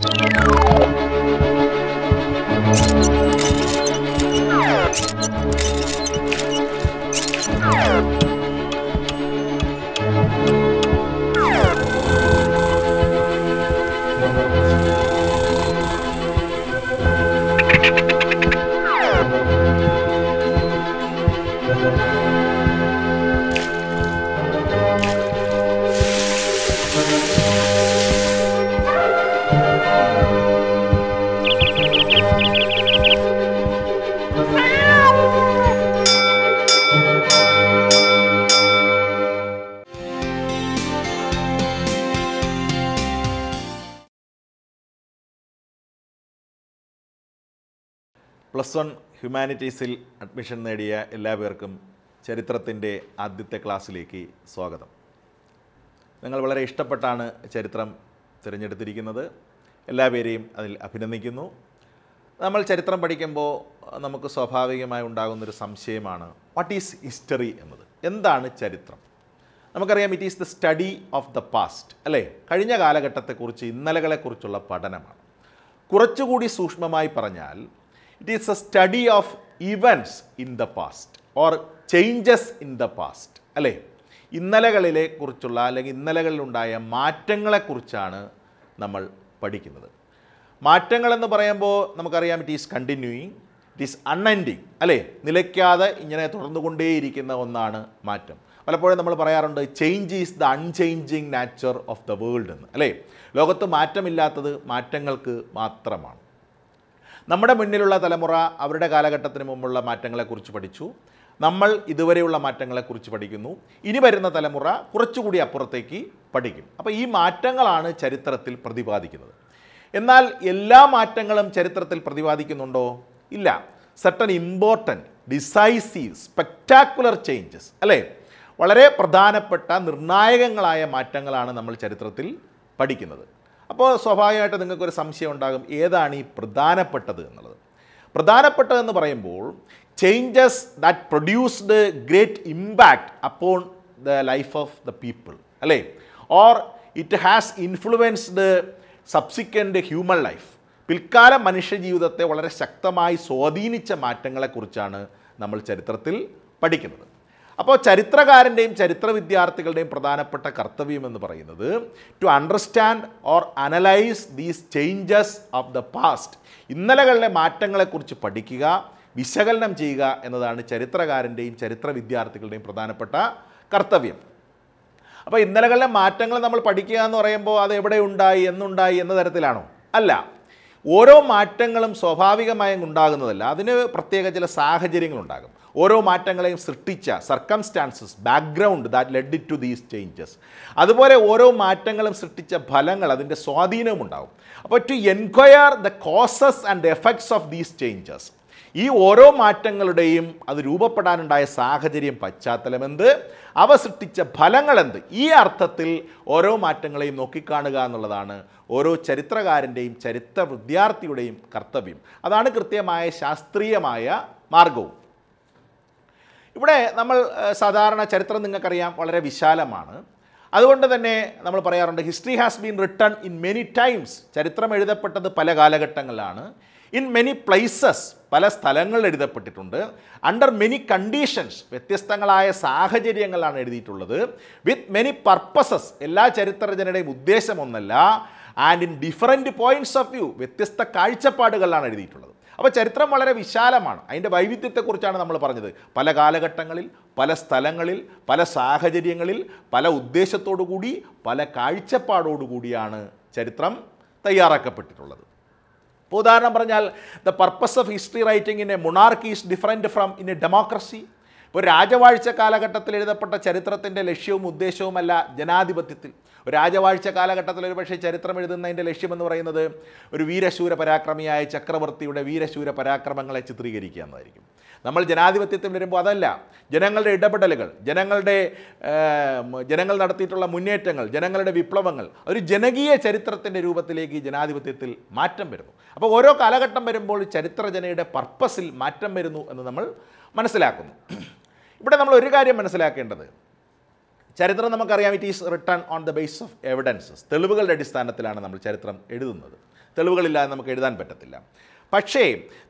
Thank you. One ഹ്യൂമാനിറ്റീസിൽ admission നേടിയ എല്ലാ പേർക്കും ചരിത്രത്തിൻ്റെ ആദ്യത്തെ ക്ലാസ്സിലേക്ക് സ്വാഗതം നിങ്ങൾ വളരെ ഇഷ്ടപ്പെട്ടാണ് ചരിത്രം തിരഞ്ഞെടുത്തിരിക്കുന്നത് എല്ലാ പേരെയും അതിൽ അഭിനന്ദിക്കുന്നു നമ്മൾ ചരിത്രം പഠിക്കുമ്പോൾ നമുക്ക് സ്വാഭാവികമായി ഉണ്ടാകുന്നൊരു സംശയമാണ് വാട്ട് ഈസ് ഹിസ്റ്ററി എന്നത് എന്താണ് ചരിത്രം നമുക്കറിയാം it is the study of the past അല്ലേ കഴിഞ്ഞ കാലഘട്ടത്തെക്കുറിച്ച് ഇന്നലകളെക്കുറിച്ചുള്ള പഠനമാണ് കുറച്ചുകൂടി സൂക്ഷ്മമായി പറഞ്ഞാൽ it is a study of events in the past or changes in the past അല്ലേ ഇന്നലകളിലെ കുറിച്ചുള്ള അല്ലെങ്കിൽ ഇന്നലകളിലുണ്ടായ മാറ്റങ്ങളെക്കുറിച്ചാണ് നമ്മൾ പഠിക്കുന്നത് മാറ്റങ്ങളെന്ന് പറയുമ്പോൾ നമുക്കറിയാം it is continuing it is unending അല്ലേ നിലയ്ക്കാതെ ഇങ്ങനെ തുടർന്നുകൊണ്ടേയിരിക്കുന്ന ഒന്നാണ് മാറ്റം പലപ്പോഴും നമ്മൾ പറയാറുണ്ട് change is the unchanging nature of the world എന്ന് അല്ലേ ലോകത്ത് മാറ്റമില്ലാത്തത് മാറ്റങ്ങൾക്ക് മാത്രമാണ് നമ്മുടെ മുന്നിലുള്ള തലമുറ അവരുടെ കാലഘട്ടത്തിന് മുമ്പുള്ള മാറ്റങ്ങളെക്കുറിച്ച് പഠിച്ചു നമ്മൾ ഇതുവരെയുള്ള മാറ്റങ്ങളെക്കുറിച്ച് പഠിക്കുന്നു ഇനി വരുന്ന തലമുറ കുറച്ചുകൂടി അപ്പുറത്തേക്ക് പഠിക്കും അപ്പോൾ ഈ മാറ്റങ്ങളാണ് ചരിത്രത്തിൽ പ്രതിപാദിക്കുന്നത് എന്നാൽ എല്ലാ മാറ്റങ്ങളും ചരിത്രത്തിൽ പ്രതിപാദിക്കുന്നുണ്ടോ ഇല്ല certain important decisive spectacular changes അല്ലേ വളരെ പ്രധാനപ്പെട്ട നിർണായകങ്ങളായ മാറ്റങ്ങളാണ് നമ്മൾ ചരിത്രത്തിൽ പഠിക്കുന്നത് അപ്പോൾ സ്വാഭാവികമായിട്ട് നിങ്ങൾക്കൊരു സംശയം ഉണ്ടാകും ഏതാണ് ഈ പ്രധാനപ്പെട്ടത് എന്നുള്ളത് പ്രധാനപ്പെട്ടതെന്ന് പറയുമ്പോൾ changes that produced great impact upon the life of the people അല്ലേ or it has influenced subsequent human life പിൽക്കാല മനുഷ്യജീവിതത്തെ വളരെ ശക്തമായി സ്വാധീനിച്ച മാറ്റങ്ങളെക്കുറിച്ചാണ് നമ്മൾ ചരിത്രത്തിൽ പഠിക്കുന്നത് അപ്പോൾ ചരിത്രകാരൻ്റെയും ചരിത്ര വിദ്യാർത്ഥികളുടെയും പ്രധാനപ്പെട്ട കർത്തവ്യം എന്ന് പറയുന്നത് to understand or analyse these changes of the past ഇന്നലകളിലെ മാറ്റങ്ങളെക്കുറിച്ച് പഠിക്കുക വിശകലനം ചെയ്യുക എന്നതാണ് ചരിത്രകാരൻ്റെയും ചരിത്ര വിദ്യാർത്ഥികളുടെയും പ്രധാനപ്പെട്ട കർത്തവ്യം അപ്പോൾ ഇന്നലകളിലെ മാറ്റങ്ങൾ നമ്മൾ പഠിക്കുക എന്ന് പറയുമ്പോൾ അത് എവിടെ ഉണ്ടായി എന്നുണ്ടായി എന്ന തരത്തിലാണോ അല്ല ഓരോ മാറ്റങ്ങളും സ്വാഭാവികമായും ഉണ്ടാകുന്നതല്ല അതിന് പ്രത്യേക ചില സാഹചര്യങ്ങളുണ്ടാകും ഓരോ മാറ്റങ്ങളെയും സൃഷ്ടിച്ച circumstances background that led it to these changes അതുപോലെ ഓരോ മാറ്റങ്ങളും സൃഷ്ടിച്ച ഫലങ്ങൾ അതിൻ്റെ സ്വാധീനവും ഉണ്ടാകും അപ്പോൾ to enquire the causes and effects of these changes ഈ ഓരോ മാറ്റങ്ങളുടെയും അത് രൂപപ്പെടാനുണ്ടായ സാഹചര്യം പശ്ചാത്തലം എന്ത് അവ സൃഷ്ടിച്ച ഫലങ്ങൾ എന്ത് ഈ അർത്ഥത്തിൽ ഓരോ മാറ്റങ്ങളെയും നോക്കിക്കാണുക എന്നുള്ളതാണ് ഓരോ ചരിത്രകാരൻ്റെയും ചരിത്ര വിദ്യാർത്ഥിയുടെയും കർത്തവ്യം അതാണ് കൃത്യമായ ശാസ്ത്രീയമായ മാർഗവും ഇവിടെ നമ്മൾ സാധാരണ ചരിത്രം നിങ്ങൾക്കറിയാം വളരെ വിശാലമാണ് അതുകൊണ്ട് തന്നെ നമ്മൾ പറയാറുണ്ട് history has been written in many times ചരിത്രം എഴുതപ്പെട്ടത് പല കാലഘട്ടങ്ങളിലാണ് ഇൻ മെനി പ്ലേസസ് പല സ്ഥലങ്ങളിൽ എഴുതപ്പെട്ടിട്ടുണ്ട് അണ്ടർ മെനി കണ്ടീഷൻസ് വ്യത്യസ്തങ്ങളായ സാഹചര്യങ്ങളാണ് എഴുതിയിട്ടുള്ളത് വിത്ത് മെനി പർപ്പസസ് എല്ലാ ചരിത്രജനയുടെയും ഉദ്ദേശം ഒന്നല്ല and in different points of view വ്യത്യസ്ത കാഴ്ചപ്പാടുകളിലാണ് എഴുതിയിട്ടുള്ളത് അപ്പോൾ ചരിത്രം വളരെ വിശാലമാണ് അതിൻ്റെ വൈവിധ്യത്തെക്കുറിച്ചാണ് നമ്മൾ പറഞ്ഞത് പല കാലഘട്ടങ്ങളിൽ പല സ്ഥലങ്ങളിൽ പല സാഹചര്യങ്ങളിൽ പല ഉദ്ദേശത്തോടു കൂടി പല കാഴ്ചപ്പാടോടുകൂടിയാണ് ചരിത്രം തയ്യാറാക്കപ്പെട്ടിട്ടുള്ളത് ഇപ്പോൾ ഉദാഹരണം പറഞ്ഞാൽ the purpose of history writing in a monarchy is different from in a democracy ഇപ്പോൾ രാജവാഴ്ച കാലഘട്ടത്തിൽ എഴുതപ്പെട്ട ചരിത്രത്തിൻ്റെ ലക്ഷ്യവും ഉദ്ദേശവുമല്ല ജനാധിപത്യത്തിൽ രാജവാഴ്ച കാലഘട്ടത്തിൽ ഒരുപക്ഷെ ചരിത്രം എഴുതുന്നതിൻ്റെ ലക്ഷ്യമെന്ന് പറയുന്നത് ഒരു വീരശൂര പരാക്രമിയായ ചക്രവർത്തിയുടെ വീരശൂര പരാക്രമങ്ങളെ ചിത്രീകരിക്കുക എന്നതായിരിക്കും നമ്മൾ ജനാധിപത്യത്തിൽ വരുമ്പോൾ അതല്ല ജനങ്ങളുടെ ഇടപെടലുകൾ ജനങ്ങളുടെ ജനങ്ങൾ നടത്തിയിട്ടുള്ള മുന്നേറ്റങ്ങൾ ജനങ്ങളുടെ വിപ്ലവങ്ങൾ ഒരു ജനകീയ ചരിത്രത്തിൻ്റെ രൂപത്തിലേക്ക് ജനാധിപത്യത്തിൽ മാറ്റം വരുന്നു അപ്പോൾ ഓരോ കാലഘട്ടം വരുമ്പോൾ ചരിത്രജനയുടെ പർപ്പസിൽ മാറ്റം വരുന്നു എന്ന് നമ്മൾ മനസ്സിലാക്കുന്നു ഇവിടെ നമ്മൾ ഒരു കാര്യം മനസ്സിലാക്കേണ്ടത് ചരിത്രം നമുക്കറിയാം it is written on the base of evidences തെളിവുകളുടെ അടിസ്ഥാനത്തിലാണ് നമ്മൾ ചരിത്രം എഴുതുന്നത് തെളിവുകളില്ലാതെ നമുക്ക് എഴുതാൻ പറ്റത്തില്ല പക്ഷേ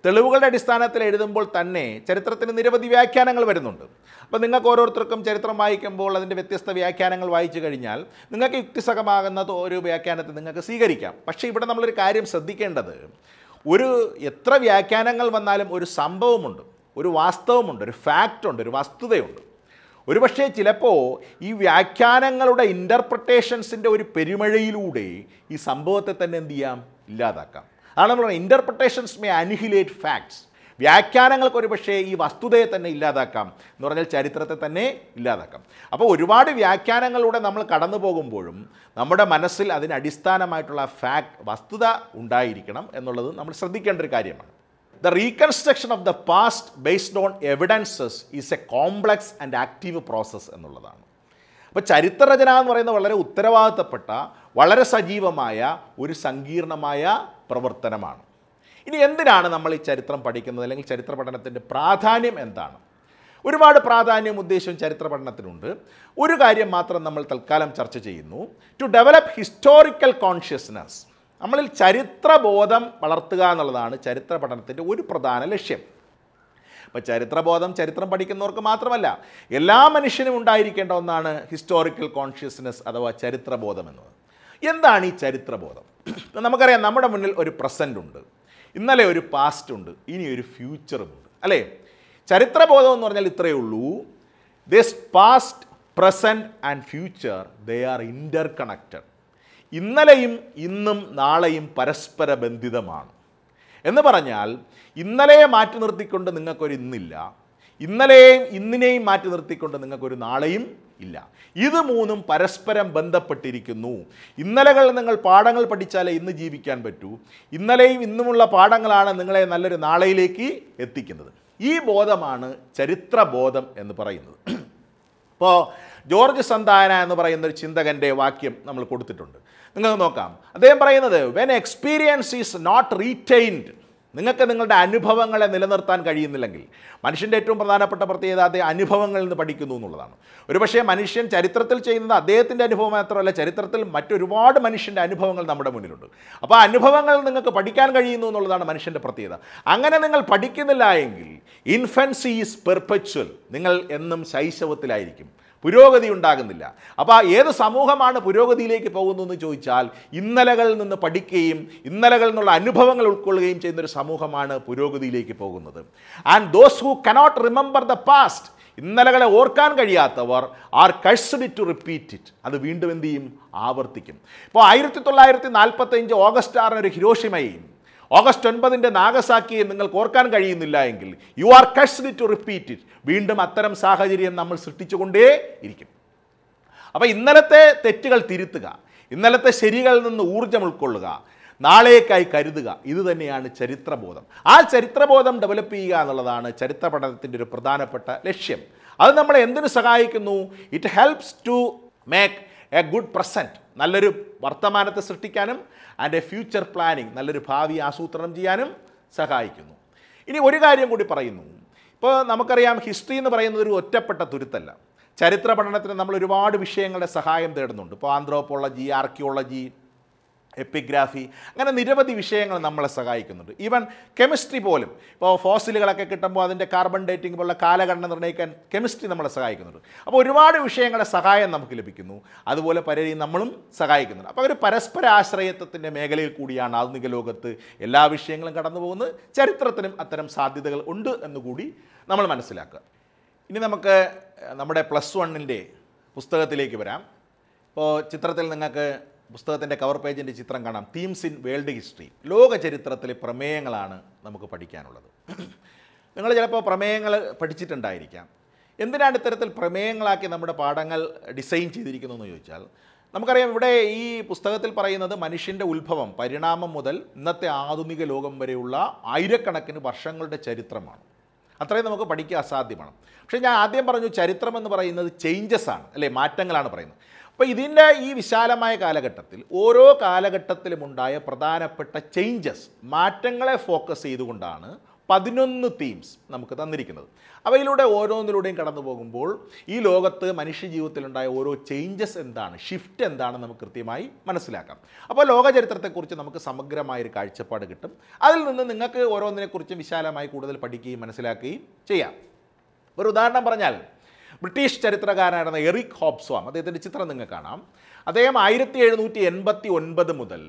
തെളിവുകളുടെ അടിസ്ഥാനത്തിൽ എഴുതുമ്പോൾ തന്നെ ചരിത്രത്തിന് നിരവധി വ്യാഖ്യാനങ്ങൾ വരുന്നുണ്ട് അപ്പോൾ നിങ്ങൾക്ക് ഓരോരുത്തർക്കും ചരിത്രം വായിക്കുമ്പോൾ അതിൻ്റെ വ്യത്യസ്ത വ്യാഖ്യാനങ്ങൾ വായിച്ചു കഴിഞ്ഞാൽ നിങ്ങൾക്ക് യുക്തിസഹമാകുന്ന ഒരു വ്യാഖ്യാനത്തെ നിങ്ങൾക്ക് സ്വീകരിക്കാം പക്ഷേ ഇവിടെ നമ്മളൊരു കാര്യം ശ്രദ്ധിക്കേണ്ടത് ഒരു എത്ര വ്യാഖ്യാനങ്ങൾ വന്നാലും ഒരു സംഭവമുണ്ട് ഒരു വാസ്തവമുണ്ട് ഒരു ഫാക്റ്റ് ഉണ്ട് ഒരു വസ്തുതയുണ്ട് ഒരുപക്ഷേ ചിലപ്പോൾ ഈ വ്യാഖ്യാനങ്ങളുടെ ഇൻ്റർപ്രട്ടേഷൻസിൻ്റെ ഒരു പെരുമഴയിലൂടെ ഈ സംഭവത്തെ തന്നെ എന്തു ചെയ്യാം ഇല്ലാതാക്കാം അതാണ് നമ്മൾ പറയുന്നത് ഇൻ്റർപ്രട്ടേഷൻസ് മേ അനുഹിലേറ്റ് ഫാക്ട്സ് വ്യാഖ്യാനങ്ങൾക്ക് ഒരുപക്ഷേ ഈ വസ്തുതയെ തന്നെ ഇല്ലാതാക്കാം എന്ന് പറഞ്ഞാൽ ചരിത്രത്തെ തന്നെ ഇല്ലാതാക്കാം അപ്പോൾ ഒരുപാട് വ്യാഖ്യാനങ്ങളിലൂടെ നമ്മൾ കടന്നു പോകുമ്പോഴും നമ്മുടെ മനസ്സിൽ അതിനടിസ്ഥാനമായിട്ടുള്ള അടിസ്ഥാനമായിട്ടുള്ള ഫാക്ട് വസ്തുത ഉണ്ടായിരിക്കണം എന്നുള്ളത് നമ്മൾ ശ്രദ്ധിക്കേണ്ട ഒരു കാര്യമാണ് the reconstruction of the past based on evidences is a complex and active process എന്നുള്ളതാണ് അപ്പോൾ ചരിത്രരചന എന്ന് പറയുന്ന വളരെ ഉത്തരവാദിത്തപ്പെട്ട വളരെ സജീവമായ ഒരു സങ്കീർണമായ പ്രവർത്തനമാണ് ഇനി എന്തിനാണ് നമ്മൾ ഈ ചരിത്രം പഠിക്കുന്നത് അല്ലെങ്കിൽ ചരിത്ര പഠനത്തിൻ്റെ പ്രാധാന്യം എന്താണ് ഒരുപാട് പ്രാധാന്യം ഉദ്ദേശവും ചരിത്ര പഠനത്തിനുണ്ട് ഒരു കാര്യം മാത്രം നമ്മൾ തൽക്കാലം ചർച്ച ചെയ്യുന്നു ടു ഡെവലപ്പ് ഹിസ്റ്റോറിക്കൽ കോൺഷ്യസ്നസ് നമ്മളിൽ ചരിത്രബോധം വളർത്തുക എന്നുള്ളതാണ് ചരിത്ര പഠനത്തിൻ്റെ ഒരു പ്രധാന ലക്ഷ്യം അപ്പോൾ ചരിത്രബോധം ചരിത്രം പഠിക്കുന്നവർക്ക് മാത്രമല്ല എല്ലാ മനുഷ്യനും ഉണ്ടായിരിക്കേണ്ട ഒന്നാണ് ഹിസ്റ്റോറിക്കൽ കോൺഷ്യസ്നെസ് അഥവാ ചരിത്രബോധം എന്നത് എന്താണ് ഈ ചരിത്രബോധം നമുക്കറിയാം നമ്മുടെ മുന്നിൽ ഒരു പ്രസൻ്റ് ഉണ്ട് ഇന്നലെ ഒരു പാസ്റ്റ് ഉണ്ട് ഇനി ഒരു ഫ്യൂച്ചറും ഉണ്ട് അല്ലേ ചരിത്രബോധം എന്ന് പറഞ്ഞാൽ ഇത്രയേ ഉള്ളൂ this past present and future they are interconnected ഇന്നലെയും ഇന്നും നാളെയും പരസ്പര ബന്ധിതമാണ് എന്ന് പറഞ്ഞാൽ ഇന്നലെയെ മാറ്റി നിർത്തിക്കൊണ്ട് നിങ്ങൾക്കൊരു ഇന്നില്ല ഇന്നലെയും ഇന്നിനെയും മാറ്റി നിർത്തിക്കൊണ്ട് നിങ്ങൾക്കൊരു നാളെയും ഇല്ല ഇത് മൂന്നും പരസ്പരം ബന്ധപ്പെട്ടിരിക്കുന്നു ഇന്നലകൾ നിങ്ങൾ പാഠങ്ങൾ പഠിച്ചാലേ ഇന്ന് ജീവിക്കാൻ പറ്റൂ ഇന്നലെയും ഇന്നുമുള്ള പാഠങ്ങളാണ് നിങ്ങളെ നല്ലൊരു നാളെയിലേക്ക് എത്തിക്കുന്നത് ഈ ബോധമാണ് ചരിത്രബോധം എന്ന് പറയുന്നത് ഇപ്പോൾ ജോർജ് സന്താന എന്ന് പറയുന്ന ഒരു ചിന്തകൻ്റെ വാക്യം നമ്മൾ കൊടുത്തിട്ടുണ്ട് നിങ്ങൾക്ക് നോക്കാം അദ്ദേഹം പറയുന്നത് when experience is not retained നിങ്ങൾക്ക് നിങ്ങളുടെ അനുഭവങ്ങളെ നിലനിർത്താൻ കഴിയുന്നില്ലെങ്കിൽ മനുഷ്യൻ്റെ ഏറ്റവും പ്രധാനപ്പെട്ട പ്രത്യേകത അദ്ദേഹം അനുഭവങ്ങളിൽ നിന്ന് പഠിക്കുന്നു എന്നുള്ളതാണ് ഒരുപക്ഷേ മനുഷ്യൻ ചരിത്രത്തിൽ ചെയ്യുന്നത് അദ്ദേഹത്തിൻ്റെ അനുഭവം മാത്രമല്ല ചരിത്രത്തിൽ മറ്റൊരുപാട് മനുഷ്യൻ്റെ അനുഭവങ്ങൾ നമ്മുടെ മുന്നിലുണ്ട് അപ്പോൾ അനുഭവങ്ങൾ നിങ്ങൾക്ക് പഠിക്കാൻ കഴിയുന്നു എന്നുള്ളതാണ് മനുഷ്യൻ്റെ പ്രത്യേകത അങ്ങനെ നിങ്ങൾ പഠിക്കുന്നില്ല എങ്കിൽ ഇൻഫൻസി ഈസ് പെർപ്പച്വൽ നിങ്ങൾ എന്നും ശൈശവത്തിലായിരിക്കും പുരോഗതി ഉണ്ടാകുന്നില്ല അപ്പോൾ ഏത് സമൂഹമാണ് പുരോഗതിയിലേക്ക് പോകുന്നതെന്ന് ചോദിച്ചാൽ ഇന്നലകളിൽ നിന്ന് പഠിക്കുകയും ഇന്നലകളിൽ നിന്നുള്ള അനുഭവങ്ങൾ ഉൾക്കൊള്ളുകയും ചെയ്യുന്നൊരു സമൂഹമാണ് പുരോഗതിയിലേക്ക് പോകുന്നത് and those who cannot remember the past ഇന്നലകളെ ഓർക്കാൻ കഴിയാത്തവർ are cursed to repeat it അത് വീണ്ടും എന്ത് ചെയ്യും ആവർത്തിക്കും ഇപ്പോൾ ആയിരത്തി തൊള്ളായിരത്തി നാൽപ്പത്തഞ്ച് ഓഗസ്റ്റ് ആറിന് ഒരു ഹിരോഷിമയും ഓഗസ്റ്റ് ഒൻപതിൻ്റെ നാഗസാക്കിയെ നിങ്ങൾക്ക് ഓർക്കാൻ കഴിയുന്നില്ല എങ്കിൽ you are cursed to repeat it വീണ്ടും അത്തരം സാഹചര്യം നമ്മൾ സൃഷ്ടിച്ചുകൊണ്ടേ ഇരിക്കും അപ്പോൾ ഇന്നലത്തെ തെറ്റുകൾ തിരുത്തുക ഇന്നലത്തെ ശരികളിൽ നിന്ന് ഊർജ്ജം ഉൾക്കൊള്ളുക നാളേക്കായി കരുതുക ഇത് തന്നെയാണ് ചരിത്രബോധം ആ ചരിത്രബോധം ഡെവലപ്പ് ചെയ്യുക എന്നുള്ളതാണ് ചരിത്ര പഠനത്തിൻ്റെ ഒരു പ്രധാനപ്പെട്ട ലക്ഷ്യം അത് നമ്മളെ എന്തിനു സഹായിക്കുന്നു it helps to make a good present നല്ലൊരു വർത്തമാനത്തെ സൃഷ്ടിക്കാനും ആൻഡ് എ ഫ്യൂച്ചർ പ്ലാനിങ് നല്ലൊരു ഭാവി ആസൂത്രണം ചെയ്യാനും സഹായിക്കുന്നു ഇനി ഒരു കാര്യം കൂടി പറയുന്നു ഇപ്പോൾ നമുക്കറിയാം ഹിസ്റ്ററി എന്ന് പറയുന്നത് ഒരു ഒറ്റപ്പെട്ട തുരുത്തല്ല ചരിത്ര പഠനത്തിന് നമ്മൾ ഒരുപാട് വിഷയങ്ങളുടെ സഹായം തേടുന്നുണ്ട് ഇപ്പോൾ ആന്ത്രോപോളജി ആർക്കിയോളജി എപ്പിഗ്രാഫി അങ്ങനെ നിരവധി വിഷയങ്ങൾ നമ്മളെ സഹായിക്കുന്നുണ്ട് ഈവൻ കെമിസ്ട്രി പോലും ഇപ്പോൾ ഫോസിലുകളൊക്കെ കിട്ടുമ്പോൾ അതിൻ്റെ കാർബൺ ഡേറ്റിംഗ് പോലുള്ള കാലഘടന നിർണ്ണയിക്കാൻ കെമിസ്ട്രി നമ്മളെ സഹായിക്കുന്നുണ്ട് അപ്പോൾ ഒരുപാട് വിഷയങ്ങളുടെ സഹായം നമുക്ക് ലഭിക്കുന്നു അതുപോലെ പലരെയും നമ്മളും സഹായിക്കുന്നുണ്ട് അപ്പോൾ ഒരു പരസ്പര ആശ്രയത്വത്തിൻ്റെ മേഖലയിൽ കൂടിയാണ് ആധുനിക ലോകത്ത് എല്ലാ വിഷയങ്ങളും കടന്നു പോകുന്നത് ചരിത്രത്തിനും അത്തരം സാധ്യതകൾ ഉണ്ട് എന്നുകൂടി നമ്മൾ മനസ്സിലാക്കുക ഇനി നമുക്ക് നമ്മുടെ പ്ലസ് വണ്ണിൻ്റെ പുസ്തകത്തിലേക്ക് വരാം ഇപ്പോൾ ചിത്രത്തിൽ നിങ്ങൾക്ക് പുസ്തകത്തിൻ്റെ കവർ പേജിൻ്റെ ചിത്രം കാണാം തീംസ് ഇൻ വേൾഡ് ഹിസ്റ്ററി ലോക ചരിത്രത്തിലെ പ്രമേയങ്ങളാണ് നമുക്ക് പഠിക്കാനുള്ളത് നിങ്ങൾ ചിലപ്പോൾ പ്രമേയങ്ങൾ പഠിച്ചിട്ടുണ്ടായിരിക്കാം എന്തിനാണ് ഇത്തരത്തിൽ പ്രമേയങ്ങളാക്കി നമ്മുടെ പാഠങ്ങൾ ഡിസൈൻ ചെയ്തിരിക്കുന്നു എന്ന് ചോദിച്ചാൽ നമുക്കറിയാം ഇവിടെ ഈ പുസ്തകത്തിൽ പറയുന്നത് മനുഷ്യൻ്റെ ഉത്ഭവം പരിണാമം മുതൽ ഇന്നത്തെ ആധുനിക ലോകം വരെയുള്ള ആയിരക്കണക്കിന് വർഷങ്ങളുടെ ചരിത്രമാണ് അത്രയും നമുക്ക് പഠിക്കുക അസാധ്യമാണ് പക്ഷേ ഞാൻ ആദ്യം പറഞ്ഞു ചരിത്രം എന്ന് പറയുന്നത് ചേഞ്ചസ് ആണ് അല്ലേ മാറ്റങ്ങളാണ് പറയുന്നത് അപ്പോൾ ഇതിൻ്റെ ഈ വിശാലമായ കാലഘട്ടത്തിൽ ഓരോ ഉണ്ടായ പ്രധാനപ്പെട്ട ചേഞ്ചസ് മാറ്റങ്ങളെ ഫോക്കസ് ചെയ്തുകൊണ്ടാണ് പതിനൊന്ന് തീംസ് നമുക്ക് തന്നിരിക്കുന്നത് അവയിലൂടെ ഓരോന്നിലൂടെയും കടന്നു പോകുമ്പോൾ ഈ ലോകത്ത് മനുഷ്യജീവിതത്തിലുണ്ടായ ഓരോ ചേഞ്ചസ് എന്താണ് ഷിഫ്റ്റ് എന്താണ് നമുക്ക് കൃത്യമായി മനസ്സിലാക്കാം അപ്പോൾ ലോകചരിത്രത്തെക്കുറിച്ച് നമുക്ക് സമഗ്രമായൊരു കാഴ്ചപ്പാട് കിട്ടും അതിൽ നിന്ന് നിങ്ങൾക്ക് ഓരോന്നിനെക്കുറിച്ചും വിശാലമായി കൂടുതൽ പഠിക്കുകയും മനസ്സിലാക്കുകയും ചെയ്യാം ഒരു ഉദാഹരണം പറഞ്ഞാൽ ബ്രിട്ടീഷ് ചരിത്രകാരനായിരുന്ന എറിക് ഹോബ്സ്വാം അദ്ദേഹത്തിൻ്റെ ചിത്രം നിങ്ങൾക്ക് കാണാം അദ്ദേഹം ആയിരത്തി എഴുന്നൂറ്റി എൺപത്തി ഒൻപത് മുതൽ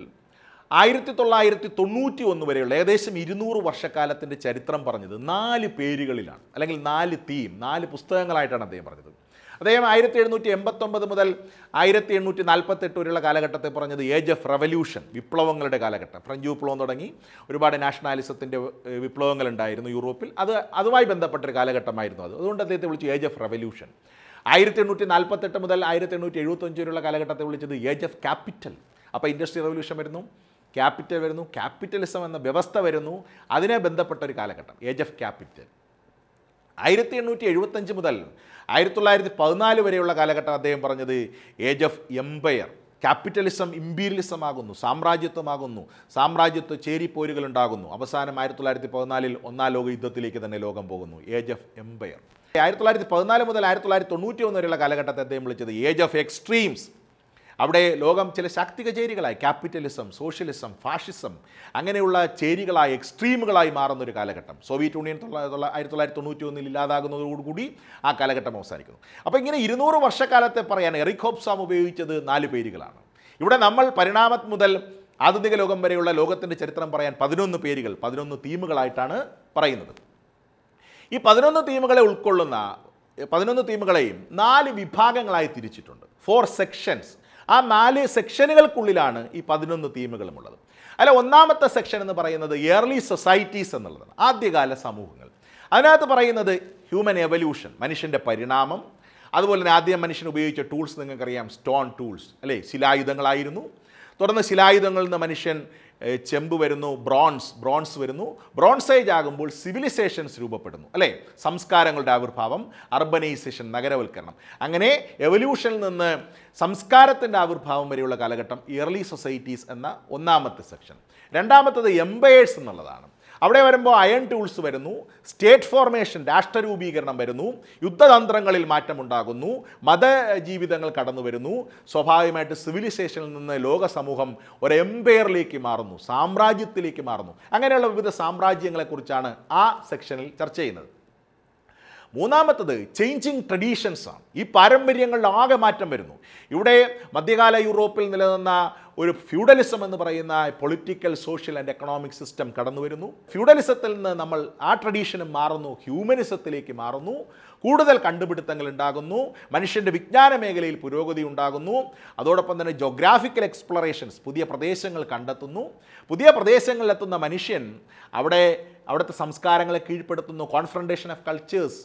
ആയിരത്തി തൊള്ളായിരത്തി തൊണ്ണൂറ്റി ഒന്ന് വരെയുള്ള ഏകദേശം ഇരുന്നൂറ് വർഷക്കാലത്തിൻ്റെ ചരിത്രം പറഞ്ഞത് നാല് പേരുകളിലാണ് അല്ലെങ്കിൽ നാല് തീം നാല് പുസ്തകങ്ങളായിട്ടാണ് അദ്ദേഹം പറഞ്ഞത് അദ്ദേഹം ആയിരത്തി എഴുന്നൂറ്റി എൺപത്തൊമ്പത് മുതൽ ആയിരത്തി എണ്ണൂറ്റി നാൽപ്പത്തെട്ട് വരെയുള്ള കാലഘട്ടത്തെ പറഞ്ഞത് ഏജ് ഓഫ് റവല്യൂഷൻ വിപ്ലവങ്ങളുടെ കാലഘട്ടം ഫ്രഞ്ച് വിപ്ലവം തുടങ്ങി ഒരുപാട് നാഷണാലിസത്തിൻ്റെ വിപ്ലവങ്ങൾ ഉണ്ടായിരുന്നു യൂറോപ്പിൽ അത് അതുമായി ബന്ധപ്പെട്ടൊരു കാലഘട്ടമായിരുന്നു അത് അതുകൊണ്ട് അദ്ദേഹത്തെ വിളിച്ചു ഏജ് ഓഫ് റവല്യൂഷൻ ആയിരത്തി എണ്ണൂറ്റി നാൽപ്പത്തെട്ട് മുതൽ ആയിരത്തി എണ്ണൂറ്റി എഴുപത്തഞ്ച് വരെയുള്ള കാലഘട്ടത്തെ വിളിച്ചത് ഏജ് ഓഫ് ക്യാപിറ്റൽ അപ്പോൾ ഇൻഡസ്ട്രി റവല്യൂഷൻ വരുന്നു ക്യാപിറ്റൽ വരുന്നു ക്യാപിറ്റലിസം എന്ന വ്യവസ്ഥ വരുന്നു അതിനെ ബന്ധപ്പെട്ട ഒരു കാലഘട്ടം ഏജ് ഓഫ് ക്യാപിറ്റൽ ആയിരത്തി എണ്ണൂറ്റി എഴുപത്തഞ്ച് മുതൽ ആയിരത്തി തൊള്ളായിരത്തി പതിനാല് വരെയുള്ള കാലഘട്ടം അദ്ദേഹം പറഞ്ഞത് age of empire capitalism imperialism ആകുന്നു സാമ്രാജ്യത്വമാകുന്നു സാമ്രാജ്യത്വ ചേരിപ്പോരുകൾ ഉണ്ടാകുന്നു അവസാനം ആയിരത്തി തൊള്ളായിരത്തി പതിനാലിൽ ഒന്നാം ലോക യുദ്ധത്തിലേക്ക് തന്നെ ലോകം പോകുന്നു ഏജ് ഓഫ് എംപയർ ആയിരത്തി തൊള്ളായിരത്തി പതിനാല് മുതൽ ആയിരത്തി തൊള്ളായിരത്തി തൊണ്ണൂറ്റി ഒന്ന് വരെയുള്ള കാലഘട്ടത്തെ അദ്ദേഹം വിളിച്ചത് ഏജ് ഓഫ് എക്സ്ട്രീംസ് അവിടെ ലോകം ചില ശാക്തിക ചേരികളായി ക്യാപിറ്റലിസം സോഷ്യലിസം ഫാഷിസം അങ്ങനെയുള്ള ചേരികളായി എക്സ്ട്രീമുകളായി മാറുന്ന ഒരു കാലഘട്ടം സോവിയറ്റ് യൂണിയൻ ആയിരത്തി തൊള്ളായിരത്തി തൊണ്ണൂറ്റി ഒന്നിൽ ഇല്ലാതാകുന്നതോടുകൂടി ആ കാലഘട്ടം അവസാനിക്കുന്നു അപ്പോൾ ഇങ്ങനെ ഇരുന്നൂറ് വർഷക്കാലത്തെ പറയാൻ എറിക് ഉപയോഗിച്ചത് നാല് പേരുകളാണ് ഇവിടെ നമ്മൾ പരിണാമത് മുതൽ ആധുനിക ലോകം വരെയുള്ള ലോകത്തിൻ്റെ ചരിത്രം പറയാൻ പതിനൊന്ന് പേരുകൾ പതിനൊന്ന് തീമുകളായിട്ടാണ് പറയുന്നത് ഈ പതിനൊന്ന് തീമുകളെ ഉൾക്കൊള്ളുന്ന പതിനൊന്ന് തീമുകളെയും നാല് വിഭാഗങ്ങളായി തിരിച്ചിട്ടുണ്ട് ഫോർ സെക്ഷൻസ് ആ നാല് സെക്ഷനുകൾക്കുള്ളിലാണ് ഈ പതിനൊന്ന് തീമുകളുമുള്ളത് അല്ല ഒന്നാമത്തെ സെക്ഷൻ എന്ന് പറയുന്നത് ഇയർലി സൊസൈറ്റീസ് എന്നുള്ളതാണ് ആദ്യകാല സമൂഹങ്ങൾ അതിനകത്ത് പറയുന്നത് ഹ്യൂമൻ എവല്യൂഷൻ മനുഷ്യൻ്റെ പരിണാമം അതുപോലെ തന്നെ ആദ്യം മനുഷ്യൻ ഉപയോഗിച്ച ടൂൾസ് നിങ്ങൾക്കറിയാം സ്റ്റോൺ ടൂൾസ് അല്ലേ ശിലായുധങ്ങളായിരുന്നു തുടർന്ന് ശിലായുധങ്ങളിൽ നിന്ന് മനുഷ്യൻ ചെമ്പ് വരുന്നു ബ്രോൺസ് ബ്രോൺസ് വരുന്നു ബ്രോൺസ് ഏജ് ആകുമ്പോൾ സിവിലൈസേഷൻസ് രൂപപ്പെടുന്നു അല്ലേ സംസ്കാരങ്ങളുടെ ആവിർഭാവം അർബനൈസേഷൻ നഗരവൽക്കരണം അങ്ങനെ എവല്യൂഷനിൽ നിന്ന് സംസ്കാരത്തിൻ്റെ ആവിർഭാവം വരെയുള്ള കാലഘട്ടം ഇയർലി സൊസൈറ്റീസ് എന്ന ഒന്നാമത്തെ സെക്ഷൻ രണ്ടാമത്തത് എംപയേഴ്സ് എന്നുള്ളതാണ് അവിടെ വരുമ്പോൾ അയൺ ടൂൾസ് വരുന്നു സ്റ്റേറ്റ് ഫോർമേഷൻ രാഷ്ട്രരൂപീകരണം വരുന്നു യുദ്ധതന്ത്രങ്ങളിൽ മാറ്റമുണ്ടാകുന്നു മതജീവിതങ്ങൾ കടന്നു വരുന്നു സ്വാഭാവികമായിട്ട് സിവിലൈസേഷനിൽ നിന്ന് ലോക സമൂഹം ഒരു എംപയറിലേക്ക് മാറുന്നു സാമ്രാജ്യത്തിലേക്ക് മാറുന്നു അങ്ങനെയുള്ള വിവിധ സാമ്രാജ്യങ്ങളെക്കുറിച്ചാണ് ആ സെക്ഷനിൽ ചർച്ച ചെയ്യുന്നത് മൂന്നാമത്തത് ചേഞ്ചിങ് ട്രഡീഷൻസാണ് ഈ പാരമ്പര്യങ്ങളുടെ ആകെ മാറ്റം വരുന്നു ഇവിടെ മധ്യകാല യൂറോപ്പിൽ നിലനിന്ന ഒരു ഫ്യൂഡലിസം എന്ന് പറയുന്ന political social and economic system കടന്നു വരുന്നു ഫ്യൂഡലിസത്തിൽ നിന്ന് നമ്മൾ ആ ട്രഡീഷനും മാറുന്നു ഹ്യൂമനിസത്തിലേക്ക് മാറുന്നു കൂടുതൽ കണ്ടുപിടുത്തങ്ങൾ ഉണ്ടാകുന്നു മനുഷ്യൻ്റെ വിജ്ഞാന മേഖലയിൽ പുരോഗതി ഉണ്ടാകുന്നു അതോടൊപ്പം തന്നെ ജോഗ്രാഫിക്കൽ എക്സ്പ്ലറേഷൻസ് പുതിയ പ്രദേശങ്ങൾ കണ്ടെത്തുന്നു പുതിയ പ്രദേശങ്ങളിലെത്തുന്ന മനുഷ്യൻ അവിടെ അവിടുത്തെ സംസ്കാരങ്ങളെ കീഴ്പ്പെടുത്തുന്നു കോൺഫ്രണ്ടേഷൻ ഓഫ് കൾച്ചേഴ്സ്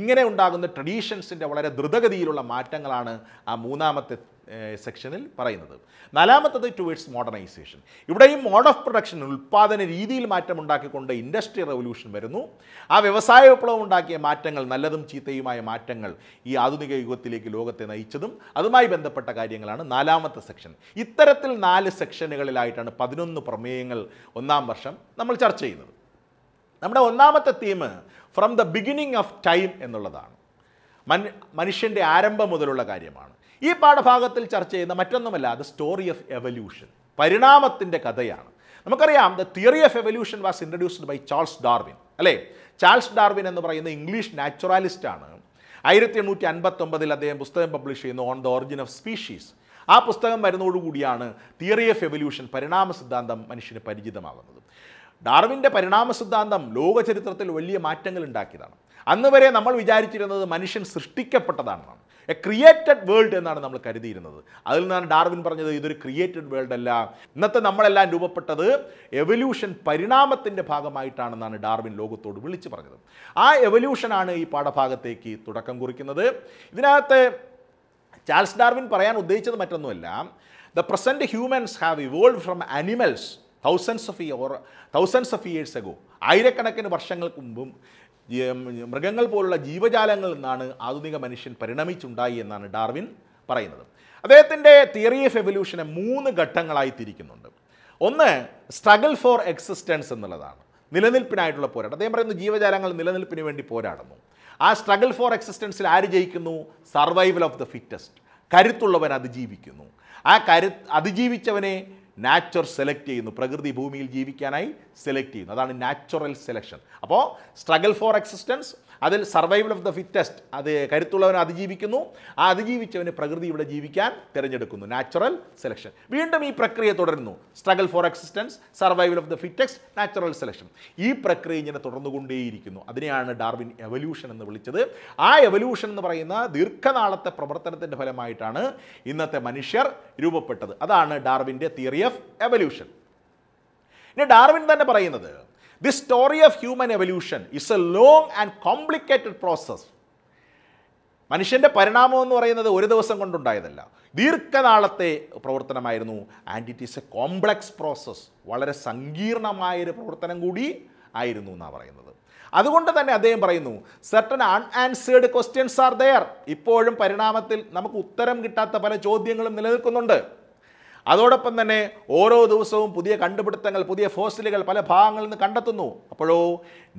ഇങ്ങനെ ഉണ്ടാകുന്ന ട്രഡീഷൻസിൻ്റെ വളരെ ദ്രുതഗതിയിലുള്ള മാറ്റങ്ങളാണ് ആ മൂന്നാമത്തെ സെക്ഷനിൽ പറയുന്നത് നാലാമത്തത് ടുവേഡ്സ് മോഡർണൈസേഷൻ ഇവിടെയും മോഡ് ഓഫ് പ്രൊഡക്ഷൻ ഉൽപ്പാദന രീതിയിൽ മാറ്റമുണ്ടാക്കിക്കൊണ്ട് ഇൻഡസ്ട്രി റെവല്യൂഷൻ വരുന്നു ആ വ്യവസായ വിപ്ലവം ഉണ്ടാക്കിയ മാറ്റങ്ങൾ നല്ലതും ചീത്തയുമായ മാറ്റങ്ങൾ ഈ ആധുനിക യുഗത്തിലേക്ക് ലോകത്തെ നയിച്ചതും അതുമായി ബന്ധപ്പെട്ട കാര്യങ്ങളാണ് നാലാമത്തെ സെക്ഷൻ ഇത്തരത്തിൽ നാല് സെക്ഷനുകളിലായിട്ടാണ് പതിനൊന്ന് പ്രമേയങ്ങൾ ഒന്നാം വർഷം നമ്മൾ ചർച്ച ചെയ്യുന്നത് നമ്മുടെ ഒന്നാമത്തെ theme from the beginning of time എന്നുള്ളതാണ് മനുഷ്യൻ്റെ ആരംഭം മുതലുള്ള കാര്യമാണ് ഈ പാഠഭാഗത്തിൽ ചർച്ച ചെയ്യുന്ന മറ്റൊന്നുമല്ല ദ സ്റ്റോറി ഓഫ് എവല്യൂഷൻ പരിണാമത്തിൻ്റെ കഥയാണ് നമുക്കറിയാം the theory of evolution was introduced by Charles Darwin അല്ലേ ചാൾസ് ഡാർവിൻ എന്ന് പറയുന്ന ഇംഗ്ലീഷ് നാച്ചുറാലിസ്റ്റാണ് ആയിരത്തി എണ്ണൂറ്റി അൻപത്തൊമ്പതിൽ അദ്ദേഹം പുസ്തകം പബ്ലിഷ് ചെയ്യുന്നു on the origin of species ആ പുസ്തകം വരുന്നതോടുകൂടിയാണ് തിയറി ഓഫ് എവല്യൂഷൻ പരിണാമ സിദ്ധാന്തം മനുഷ്യന് പരിചിതമാകുന്നത് ഡാർവിൻ്റെ പരിണാമ സിദ്ധാന്തം ലോകചരിത്രത്തിൽ വലിയ മാറ്റങ്ങൾ ഉണ്ടാക്കിയതാണ് അന്ന് വരെ നമ്മൾ വിചാരിച്ചിരുന്നത് മനുഷ്യൻ സൃഷ്ടിക്കപ്പെട്ടതാണെന്നാണ് എ ക്രിയേറ്റഡ് വേൾഡ് എന്നാണ് നമ്മൾ കരുതിയിരുന്നത് അതിൽ നിന്നാണ് ഡാർവിൻ പറഞ്ഞത് ഇതൊരു ക്രിയേറ്റഡ് വേൾഡ് അല്ല ഇന്നത്തെ നമ്മളെല്ലാം രൂപപ്പെട്ടത് എവല്യൂഷൻ പരിണാമത്തിൻ്റെ ഭാഗമായിട്ടാണെന്നാണ് ഡാർവിൻ ലോകത്തോട് വിളിച്ചു പറഞ്ഞത് ആ എവല്യൂഷനാണ് ഈ പാഠഭാഗത്തേക്ക് തുടക്കം കുറിക്കുന്നത് ഇതിനകത്ത് ചാൾസ് ഡാർവിൻ പറയാൻ ഉദ്ദേശിച്ചത് മറ്റൊന്നുമല്ല the present humans have evolve from animals thousands of year thousands of years ago ആയിരക്കണക്കിന് വർഷങ്ങൾക്ക് മുമ്പും മൃഗങ്ങൾ പോലുള്ള ജീവജാലങ്ങളിൽ നിന്നാണ് ആധുനിക മനുഷ്യൻ പരിണമിച്ചുണ്ടായി എന്നാണ് ഡാർവിൻ പറയുന്നത് അദ്ദേഹത്തിൻ്റെ തിയറി ഓഫ് എവല്യൂഷനെ മൂന്ന് ഘട്ടങ്ങളായി തിരിക്കുന്നുണ്ട് ഒന്ന് സ്ട്രഗിൾ ഫോർ എക്സിസ്റ്റൻസ് എന്നുള്ളതാണ് നിലനിൽപ്പിനായിട്ടുള്ള പോരാട്ടം അദ്ദേഹം പറയുന്നു ജീവജാലങ്ങൾ നിലനിൽപ്പിന് വേണ്ടി പോരാടുന്നു ആ സ്ട്രഗിൾ ഫോർ എക്സിസ്റ്റൻസിൽ ആര് ജയിക്കുന്നു സർവൈവൽ ഓഫ് ദ ഫിറ്റസ്റ്റ് കരുത്തുള്ളവൻ അതിജീവിക്കുന്നു ആ കരു അതിജീവിച്ചവനെ നാച്ചർ സെലക്ട് ചെയ്യുന്നു പ്രകൃതി ഭൂമിയിൽ ജീവിക്കാനായി സെലക്ട് ചെയ്യുന്നു അതാണ് നാച്ചുറൽ സെലക്ഷൻ അപ്പോൾ സ്ട്രഗിൾ ഫോർ എക്സിസ്റ്റൻസ് അതിൽ സർവൈവൽ ഓഫ് ദ ഫിറ്റസ്റ്റ് അത് കരുത്തുള്ളവൻ അതിജീവിക്കുന്നു ആ അതിജീവിച്ചവന് പ്രകൃതി ഇവിടെ ജീവിക്കാൻ തിരഞ്ഞെടുക്കുന്നു നാച്ചുറൽ സെലക്ഷൻ വീണ്ടും ഈ പ്രക്രിയ തുടരുന്നു struggle for existence survival of the fittest natural selection ഈ പ്രക്രിയ ഇങ്ങനെ തുടർന്നുകൊണ്ടേയിരിക്കുന്നു അതിനെയാണ് ഡാർവിൻ എവല്യൂഷൻ എന്ന് വിളിച്ചത് ആ എവല്യൂഷൻ എന്ന് പറയുന്ന ദീർഘനാളത്തെ പ്രവർത്തനത്തിൻ്റെ ഫലമായിട്ടാണ് ഇന്നത്തെ മനുഷ്യർ രൂപപ്പെട്ടത് അതാണ് ഡാർവിൻ്റെ തിയറി ഓഫ് എവല്യൂഷൻ ഇനി ഡാർവിൻ തന്നെ പറയുന്നത് This story of human evolution is a long and complicated process. മനുഷ്യൻ്റെ പരിണാമം എന്ന് പറയുന്നത് ഒരു ദിവസം കൊണ്ടുണ്ടായതല്ല ദീർഘനാളത്തെ പ്രവർത്തനമായിരുന്നു and it is a complex process വളരെ സങ്കീർണമായൊരു പ്രവർത്തനം കൂടി ആയിരുന്നു എന്നാണ് പറയുന്നത് അതുകൊണ്ട് തന്നെ അദ്ദേഹം പറയുന്നു certain unanswered questions are there ഇപ്പോഴും പരിണാമത്തിൽ നമുക്ക് ഉത്തരം കിട്ടാത്ത പല ചോദ്യങ്ങളും നിലനിൽക്കുന്നുണ്ട് അതോടൊപ്പം തന്നെ ഓരോ ദിവസവും പുതിയ കണ്ടുപിടുത്തങ്ങൾ പുതിയ ഫോസിലുകൾ പല ഭാഗങ്ങളിൽ നിന്ന് കണ്ടെത്തുന്നു അപ്പോഴോ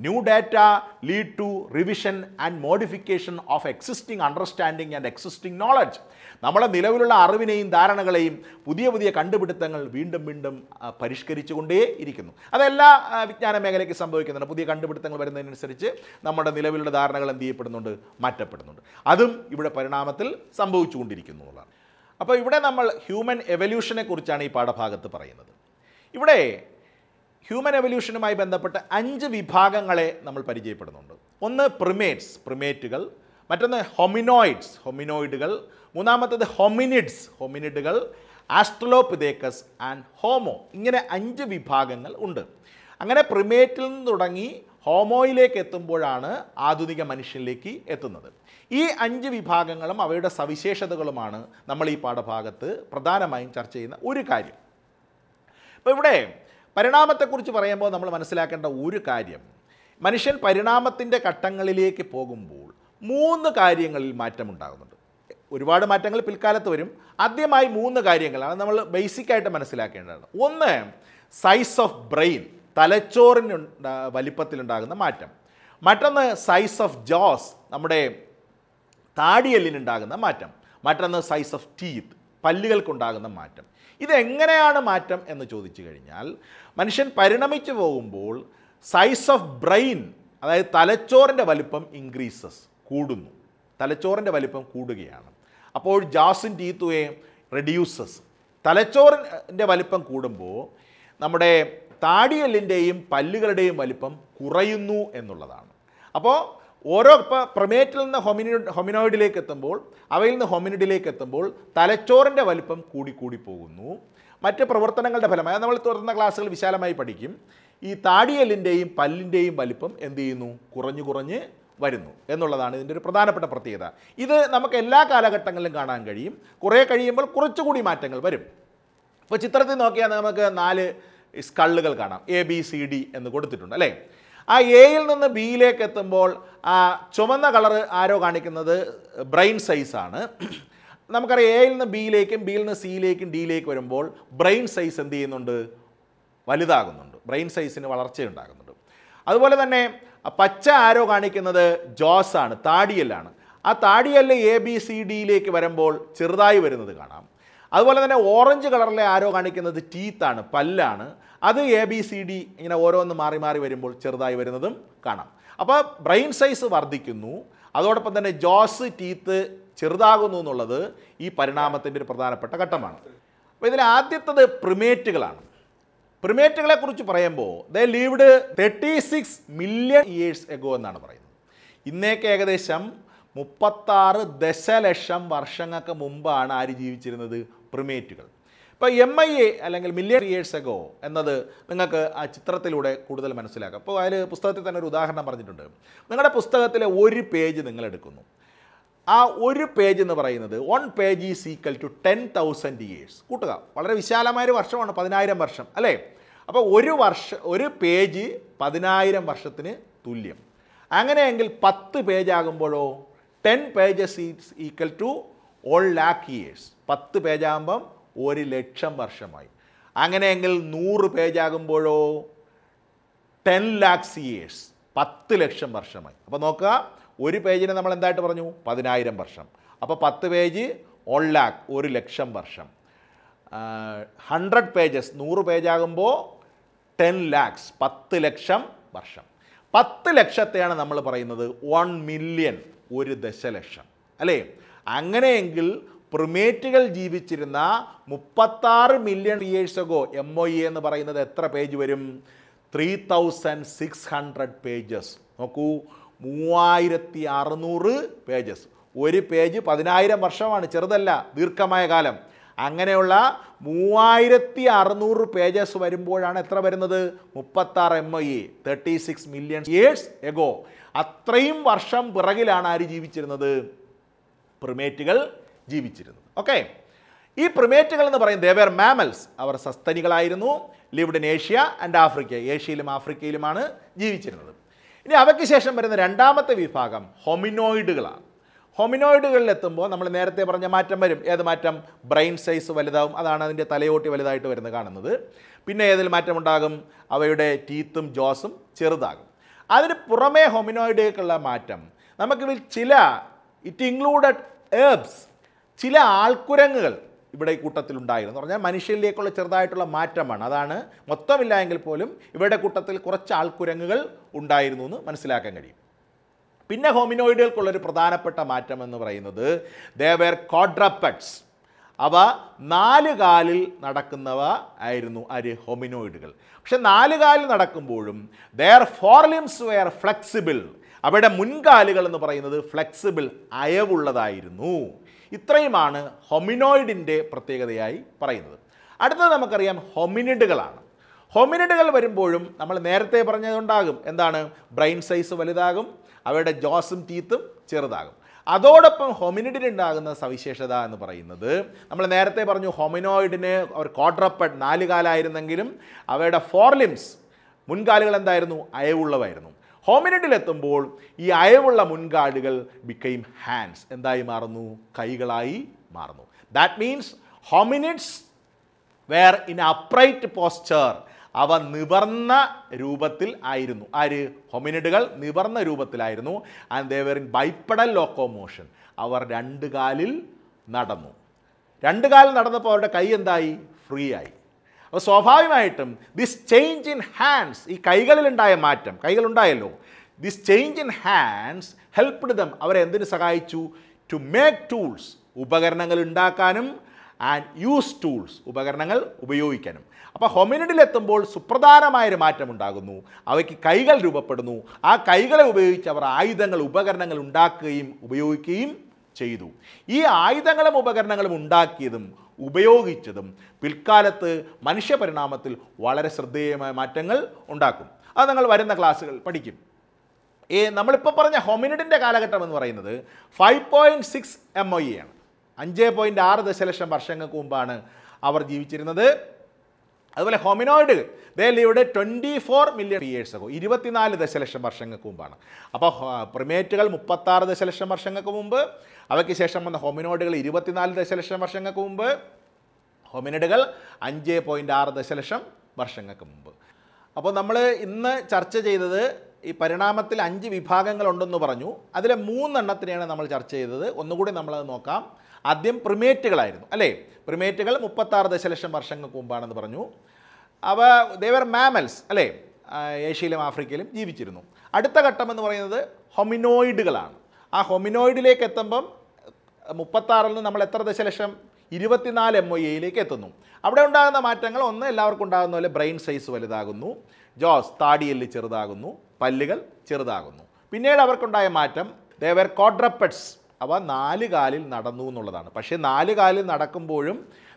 new data lead to revision and modification of existing understanding and existing knowledge നമ്മുടെ നിലവിലുള്ള അറിവിനെയും ധാരണകളെയും പുതിയ പുതിയ കണ്ടുപിടുത്തങ്ങൾ വീണ്ടും വീണ്ടും പരിഷ്കരിച്ചുകൊണ്ടേ ഇരിക്കുന്നു അതെല്ലാ വിജ്ഞാന മേഖലയ്ക്ക് സംഭവിക്കുന്നുണ്ട് പുതിയ കണ്ടുപിടുത്തങ്ങൾ വരുന്നതിനനുസരിച്ച് നമ്മുടെ നിലവിലുള്ള ധാരണകൾ എന്ത് ചെയ്യപ്പെടുന്നുണ്ട് മാറ്റപ്പെടുന്നുണ്ട് അതും ഇവിടെ പരിണാമത്തിൽ സംഭവിച്ചുകൊണ്ടിരിക്കുന്നു എന്നുള്ളതാണ് അപ്പോൾ ഇവിടെ നമ്മൾ ഹ്യൂമൻ എവല്യൂഷനെ കുറിച്ചാണ് ഈ പാഠഭാഗത്ത് പറയുന്നത് ഇവിടെ ഹ്യൂമൻ എവല്യൂഷനുമായി ബന്ധപ്പെട്ട് അഞ്ച് വിഭാഗങ്ങളെ നമ്മൾ പരിചയപ്പെടുന്നുണ്ട് ഒന്ന് പ്രിമേറ്റ്സ് പ്രിമേറ്റുകൾ മറ്റൊന്ന് ഹൊമിനോയിഡ്സ് ഹൊമിനോയിഡുകൾ മൂന്നാമത്തേത് ഹൊമിനിഡ്സ് ഹൊമിനിഡുകൾ ആസ്ട്രലോപിതേക്കസ് ആൻഡ് ഹോമോ ഇങ്ങനെ അഞ്ച് വിഭാഗങ്ങൾ ഉണ്ട് അങ്ങനെ പ്രിമേറ്റിൽ നിന്ന് തുടങ്ങി ഹോമോയിലേക്ക് എത്തുമ്പോഴാണ് ആധുനിക മനുഷ്യനിലേക്ക് എത്തുന്നത് ഈ അഞ്ച് വിഭാഗങ്ങളും അവയുടെ സവിശേഷതകളുമാണ് നമ്മൾ ഈ പാഠഭാഗത്ത് പ്രധാനമായും ചർച്ച ചെയ്യുന്ന ഒരു കാര്യം അപ്പോൾ ഇവിടെ പരിണാമത്തെക്കുറിച്ച് പറയുമ്പോൾ നമ്മൾ മനസ്സിലാക്കേണ്ട ഒരു കാര്യം മനുഷ്യൻ പരിണാമത്തിൻ്റെ ഘട്ടങ്ങളിലേക്ക് പോകുമ്പോൾ മൂന്ന് കാര്യങ്ങളിൽ മാറ്റമുണ്ടാകുന്നുണ്ട് ഒരുപാട് മാറ്റങ്ങൾ പിൽക്കാലത്ത് വരും ആദ്യമായി മൂന്ന് കാര്യങ്ങളാണ് നമ്മൾ ബേസിക്കായിട്ട് മനസ്സിലാക്കേണ്ടത് ഒന്ന് സൈസ് ഓഫ് ബ്രെയിൻ തലച്ചോറിന് വലിപ്പത്തിലുണ്ടാകുന്ന മാറ്റം മറ്റൊന്ന് സൈസ് ഓഫ് ജോസ് നമ്മുടെ താടിയെല്ലിനുണ്ടാകുന്ന മാറ്റം മറ്റൊന്ന് സൈസ് ഓഫ് ടീത്ത് പല്ലുകൾക്കുണ്ടാകുന്ന മാറ്റം ഇതെങ്ങനെയാണ് മാറ്റം എന്ന് ചോദിച്ചു കഴിഞ്ഞാൽ മനുഷ്യൻ പരിണമിച്ചു പോകുമ്പോൾ സൈസ് ഓഫ് ബ്രെയിൻ അതായത് തലച്ചോറിൻ്റെ വലിപ്പം ഇൻക്രീസസ് കൂടുന്നു തലച്ചോറിൻ്റെ വലിപ്പം കൂടുകയാണ് അപ്പോൾ ജാസിൻ ടീത്തുവെ റെഡ്യൂസസ് തലച്ചോറിൻ്റെ വലിപ്പം കൂടുമ്പോൾ നമ്മുടെ താടിയല്ലിൻ്റെയും പല്ലുകളുടെയും വലിപ്പം കുറയുന്നു എന്നുള്ളതാണ് അപ്പോൾ ഓരോ ഇപ്പോൾ പ്രമേറ്റിൽ നിന്ന് ഹൊമിനോ ഹൊമിനോയിഡിലേക്ക് എത്തുമ്പോൾ അവയിൽ നിന്ന് ഹൊമിനിഡിലേക്ക് എത്തുമ്പോൾ തലച്ചോറിൻ്റെ വലിപ്പം കൂടിക്കൂടി പോകുന്നു മറ്റ് പ്രവർത്തനങ്ങളുടെ ഫലമായി നമ്മൾ തുറന്ന ക്ലാസ്സുകൾ വിശാലമായി പഠിക്കും ഈ താടിയലിൻ്റെയും പല്ലിൻ്റെയും വലിപ്പം എന്ത് ചെയ്യുന്നു കുറഞ്ഞു കുറഞ്ഞ് വരുന്നു എന്നുള്ളതാണ് ഇതിൻ്റെ ഒരു പ്രധാനപ്പെട്ട പ്രത്യേകത ഇത് നമുക്ക് എല്ലാ കാലഘട്ടങ്ങളിലും കാണാൻ കഴിയും കുറേ കഴിയുമ്പോൾ കുറച്ചുകൂടി മാറ്റങ്ങൾ വരും ഇപ്പോൾ ചിത്രത്തിൽ നോക്കിയാൽ നമുക്ക് നാല് സ്കള്ളുകൾ കാണാം എ ബി സി ഡി എന്ന് കൊടുത്തിട്ടുണ്ട് അല്ലേ ആ എയിൽ നിന്ന് ബിയിലേക്ക് എത്തുമ്പോൾ ആ ചുമന്ന കളറ് ആരോ കാണിക്കുന്നത് ബ്രെയിൻ സൈസാണ് നമുക്കറിയാം എയിൽ നിന്ന് ബിയിലേക്കും ബിയിൽ നിന്ന് സിയിലേക്കും ഡിയിലേക്ക് വരുമ്പോൾ ബ്രെയിൻ സൈസ് എന്ത് ചെയ്യുന്നുണ്ട് വലുതാകുന്നുണ്ട് ബ്രെയിൻ സൈസിന് വളർച്ചയുണ്ടാകുന്നുണ്ട് അതുപോലെ തന്നെ പച്ച ആരോ കാണിക്കുന്നത് ജോസാണ് താടിയല്ലാണ് ആ താടിയല്ല എ ബി സി ഡിയിലേക്ക് വരുമ്പോൾ ചെറുതായി വരുന്നത് കാണാം അതുപോലെ തന്നെ ഓറഞ്ച് കളറിലെ ആരോ കാണിക്കുന്നത് ടീത്താണ് പല്ലാണ് അത് എ ബി സി ഡി ഇങ്ങനെ ഓരോന്ന് മാറി മാറി വരുമ്പോൾ ചെറുതായി വരുന്നതും കാണാം അപ്പോൾ ബ്രെയിൻ സൈസ് വർദ്ധിക്കുന്നു അതോടൊപ്പം തന്നെ ജോസ് ടീത്ത് ചെറുതാകുന്നു എന്നുള്ളത് ഈ പരിണാമത്തിൻ്റെ ഒരു പ്രധാനപ്പെട്ട ഘട്ടമാണ് അപ്പോൾ ഇതിൽ ആദ്യത്തത് പ്രിമേറ്റുകളാണ് പ്രിമേറ്റുകളെ കുറിച്ച് പറയുമ്പോൾ they lived thirty six million years ago എന്നാണ് പറയുന്നത് ഇന്നേക്ക് ഏകദേശം മുപ്പത്താറ് ദശലക്ഷം വർഷങ്ങൾക്ക് മുമ്പാണ് ആര് ജീവിച്ചിരുന്നത് പ്രിമേറ്റുകൾ ഇപ്പോൾ എം ഐ എ അല്ലെങ്കിൽ മില്യൺ ഇയേഴ്സ് എഗോ എന്നത് നിങ്ങൾക്ക് ആ ചിത്രത്തിലൂടെ കൂടുതൽ മനസ്സിലാക്കാം അപ്പോൾ അതിൽ പുസ്തകത്തിൽ തന്നെ ഒരു ഉദാഹരണം പറഞ്ഞിട്ടുണ്ട് നിങ്ങളുടെ പുസ്തകത്തിലെ ഒരു പേജ് നിങ്ങൾ എടുക്കുന്നു ആ ഒരു പേജ് എന്ന് പറയുന്നത് one page is equal to ten thousand years കൂട്ടുക വളരെ വിശാലമായ ഒരു വർഷമാണ് പതിനായിരം വർഷം അല്ലേ അപ്പോൾ ഒരു വർഷ ഒരു പേജ് പതിനായിരം വർഷത്തിന് തുല്യം അങ്ങനെയെങ്കിൽ പത്ത് പേജാകുമ്പോഴോ ten pages is equal to all lakh years പത്ത് പേജാകുമ്പം ഒരു ലക്ഷം വർഷമായി അങ്ങനെയെങ്കിൽ നൂറ് പേജാകുമ്പോഴോ ടെൻ ലാക്സ് ഇയേഴ്സ് പത്ത് ലക്ഷം വർഷമായി അപ്പോൾ നോക്കുക ഒരു പേജിന് നമ്മൾ എന്തായിട്ട് പറഞ്ഞു പതിനായിരം വർഷം അപ്പോൾ പത്ത് പേജ് വൺ ലാക്ക് ഒരു ലക്ഷം വർഷം ഹൺഡ്രഡ് പേജസ് നൂറ് പേജാകുമ്പോൾ ടെൻ ലാക്സ് പത്ത് ലക്ഷം വർഷം പത്ത് ലക്ഷത്തെയാണ് നമ്മൾ പറയുന്നത് വൺ മില്യൺ ഒരു ദശലക്ഷം അല്ലേ അങ്ങനെയെങ്കിൽ പ്രിമേറ്റുകൾ ജീവിച്ചിരുന്ന മുപ്പത്താറ് million years ago M O E എന്ന് പറയുന്നത് എത്ര പേജ് വരും three thousand six hundred pages നോക്കൂ മൂവായിരത്തി അറുന്നൂറ് പേജസ് ഒരു പേജ് പതിനായിരം വർഷമാണ് ചെറുതല്ല ദീർഘമായ കാലം അങ്ങനെയുള്ള മൂവായിരത്തി അറുന്നൂറ് പേജസ് വരുമ്പോഴാണ് എത്ര വരുന്നത് മുപ്പത്താറ് M I thirty six million years ago അത്രയും വർഷം പിറകിലാണ് ആര് ജീവിച്ചിരുന്നത് പ്രിമേറ്റുകൾ ജീവിച്ചിരുന്നത് ഓക്കെ ഈ പ്രിമേറ്റുകൾ എന്ന് പറയും ദേവർ മാമൽസ് അവർ സസ്തനികളായിരുന്നു lived in Asia and Africa ഏഷ്യയിലും ആഫ്രിക്കയിലുമാണ് ജീവിച്ചിരുന്നത് ഇനി അവയ്ക്ക് ശേഷം വരുന്ന രണ്ടാമത്തെ വിഭാഗം ഹൊമിനോയിഡുകളാണ് എത്തുമ്പോൾ നമ്മൾ നേരത്തെ പറഞ്ഞ മാറ്റം വരും ഏത് മാറ്റം ബ്രെയിൻ സൈസ് വലുതാവും അതാണ് അതിൻ്റെ തലയോട്ടി വലുതായിട്ട് വരുന്നത് കാണുന്നത് പിന്നെ ഏതിൽ മാറ്റമുണ്ടാകും അവയുടെ ടീത്തും ജോസും ചെറുതാകും അതിന് പുറമേ ഹൊമിനോയിഡുകൾക്കുള്ള മാറ്റം നമുക്കിതിൽ ചില ഇറ്റ് ഇൻക്ലൂഡഡ് ഏബ്സ് ചില ആൾക്കുരങ്ങുകൾ ഇവിടെ ഈ കൂട്ടത്തിലുണ്ടായിരുന്നു പറഞ്ഞാൽ മനുഷ്യരിലേക്കുള്ള ചെറുതായിട്ടുള്ള മാറ്റമാണ് അതാണ് മൊത്തമില്ല എങ്കിൽ പോലും ഇവരുടെ കൂട്ടത്തിൽ കുറച്ച് ആൾക്കുരങ്ങുകൾ ഉണ്ടായിരുന്നു എന്ന് മനസ്സിലാക്കാൻ കഴിയും പിന്നെ ഹോമിനോയിഡുകൾക്കുള്ളൊരു പ്രധാനപ്പെട്ട മാറ്റം എന്ന് പറയുന്നത് ദേവർ കോഡ്രപ്പഡ്സ് അവ നാല് കാലിൽ നടക്കുന്നവ ആയിരുന്നു ആര് ഹോമിനോയിഡുകൾ പക്ഷെ നാല് കാലിൽ നടക്കുമ്പോഴും ദർ ഫോർലിംസ് വെയർ ഫ്ലെക്സിബിൾ അവരുടെ മുൻകാലുകൾ എന്ന് പറയുന്നത് ഫ്ലെക്സിബിൾ അയവുള്ളതായിരുന്നു ഇത്രയുമാണ് ഹൊമിനോയിഡിൻ്റെ പ്രത്യേകതയായി പറയുന്നത് അടുത്തത് നമുക്കറിയാം ഹൊമിനിഡുകളാണ് ഹൊമിനിഡുകൾ വരുമ്പോഴും നമ്മൾ നേരത്തെ പറഞ്ഞതുണ്ടാകും എന്താണ് ബ്രെയിൻ സൈസ് വലുതാകും അവയുടെ ജോസും ടീത്തും ചെറുതാകും അതോടൊപ്പം ഹൊമിനിഡിനുണ്ടാകുന്ന സവിശേഷത എന്ന് പറയുന്നത് നമ്മൾ നേരത്തെ പറഞ്ഞു ഹൊമിനോയിഡിന് അവർ ക്വാഡ്രപ്പഡ് നാല് കാലായിരുന്നെങ്കിലും അവയുടെ ഫോർലിംസ് മുൻകാലുകൾ എന്തായിരുന്നു അയവുള്ളവായിരുന്നു എത്തുമ്പോൾ ഈ അയവുള്ള മുൻകാടുകൾ ബിക്കെയിം ഹാൻഡ്സ് എന്തായി മാറുന്നു കൈകളായി മാറുന്നു that means hominids were in upright posture അവ നിവർന്ന രൂപത്തിൽ ആയിരുന്നു ആര് ഹൊമിനിഡുകൾ നിവർന്ന രൂപത്തിലായിരുന്നു and they were in bipedal locomotion അവർ രണ്ട് കാലിൽ നടന്നു രണ്ട് കാലിൽ നടന്നപ്പോൾ അവരുടെ കൈ എന്തായി ഫ്രീ ആയി അപ്പോൾ സ്വാഭാവികമായിട്ടും ദിസ് ചേഞ്ച് ഇൻ ഹാൻഡ്സ് ഈ കൈകളിലുണ്ടായ മാറ്റം കൈകളുണ്ടായല്ലോ this change in hands helped them അവരെ എന്തിനു സഹായിച്ചു ടു മേക്ക് ടൂൾസ് ഉപകരണങ്ങൾ ഉണ്ടാക്കാനും ആൻഡ് യൂസ് ടൂൾസ് ഉപകരണങ്ങൾ ഉപയോഗിക്കാനും അപ്പോൾ ഹൊമിനിഡിലെത്തുമ്പോൾ സുപ്രധാനമായൊരു മാറ്റം ഉണ്ടാകുന്നു അവയ്ക്ക് കൈകൾ രൂപപ്പെടുന്നു ആ കൈകളെ ഉപയോഗിച്ച് അവർ ആയുധങ്ങൾ ഉപകരണങ്ങൾ ഉണ്ടാക്കുകയും ഉപയോഗിക്കുകയും ചെയ്തു ഈ ആയുധങ്ങളും ഉപകരണങ്ങളും ഉണ്ടാക്കിയതും ഉപയോഗിച്ചതും പിൽക്കാലത്ത് മനുഷ്യപരിണാമത്തിൽ വളരെ ശ്രദ്ധേയമായ മാറ്റങ്ങൾ ഉണ്ടാക്കും അത് നിങ്ങൾ വരുന്ന ക്ലാസ്സുകൾ പഠിക്കും ഈ നമ്മളിപ്പോൾ പറഞ്ഞ ഹൊമിനിഡിൻ്റെ കാലഘട്ടം എന്ന് പറയുന്നത് five point six M O E ആണ് അഞ്ച് പോയിൻറ്റ് ആറ് ദശലക്ഷം വർഷങ്ങൾക്ക് മുമ്പാണ് അവർ ജീവിച്ചിരുന്നത് അതുപോലെ hominoid they lived twenty four million years ago ഇരുപത്തിനാല് ദശലക്ഷം വർഷങ്ങൾക്ക് മുമ്പാണ് അപ്പോൾ പ്രിമേറ്റുകൾ മുപ്പത്താറ് ദശലക്ഷം വർഷങ്ങൾക്ക് മുമ്പ് അവയ്ക്ക് ശേഷം വന്ന ഹോമിനോയിഡുകൾ ഇരുപത്തിനാല് ദശലക്ഷം വർഷങ്ങൾക്ക് മുമ്പ് ഹോമിനോയിഡുകൾ അഞ്ച് പോയിൻറ്റ് ആറ് ദശലക്ഷം വർഷങ്ങൾക്ക് മുമ്പ് അപ്പോൾ നമ്മൾ ഇന്ന് ചർച്ച ചെയ്തത് ഈ പരിണാമത്തിൽ അഞ്ച് വിഭാഗങ്ങളുണ്ടെന്ന് പറഞ്ഞു അതിലെ മൂന്നെണ്ണത്തിനെയാണ് നമ്മൾ ചർച്ച ചെയ്തത് ഒന്നുകൂടി നമ്മളത് നോക്കാം ആദ്യം പ്രിമേറ്റുകളായിരുന്നു അല്ലേ പ്രിമേറ്റുകൾ മുപ്പത്താറ് ദശലക്ഷം വർഷങ്ങൾക്ക് മുമ്പാണെന്ന് പറഞ്ഞു അവ ദേവർ മാമൽസ് അല്ലേ ഏഷ്യയിലും ആഫ്രിക്കയിലും ജീവിച്ചിരുന്നു അടുത്ത ഘട്ടം എന്ന് പറയുന്നത് ഹൊമിനോയിഡുകളാണ് ആ ഹൊമിനോയിഡിലേക്ക് എത്തുമ്പം മുപ്പത്താറിൽ നിന്ന് നമ്മൾ എത്ര ദശലക്ഷം ഇരുപത്തിനാല് എം ഒ എയിലേക്ക് e എത്തുന്നു അവിടെ ഉണ്ടാകുന്ന മാറ്റങ്ങൾ ഒന്ന് എല്ലാവർക്കും ഉണ്ടാകുന്ന പോലെ ബ്രെയിൻ സൈസ് വലുതാകുന്നു ജോസ് താടിയെല്ല് ചെറുതാകുന്നു പല്ലുകൾ ചെറുതാകുന്നു പിന്നീട് അവർക്കുണ്ടായ മാറ്റം ദേവർ കോഡ്രപ്പഡ്സ് അവ നാല് കാലിൽ നടന്നു എന്നുള്ളതാണ് പക്ഷേ നാല് കാലിൽ നടക്കുമ്പോഴും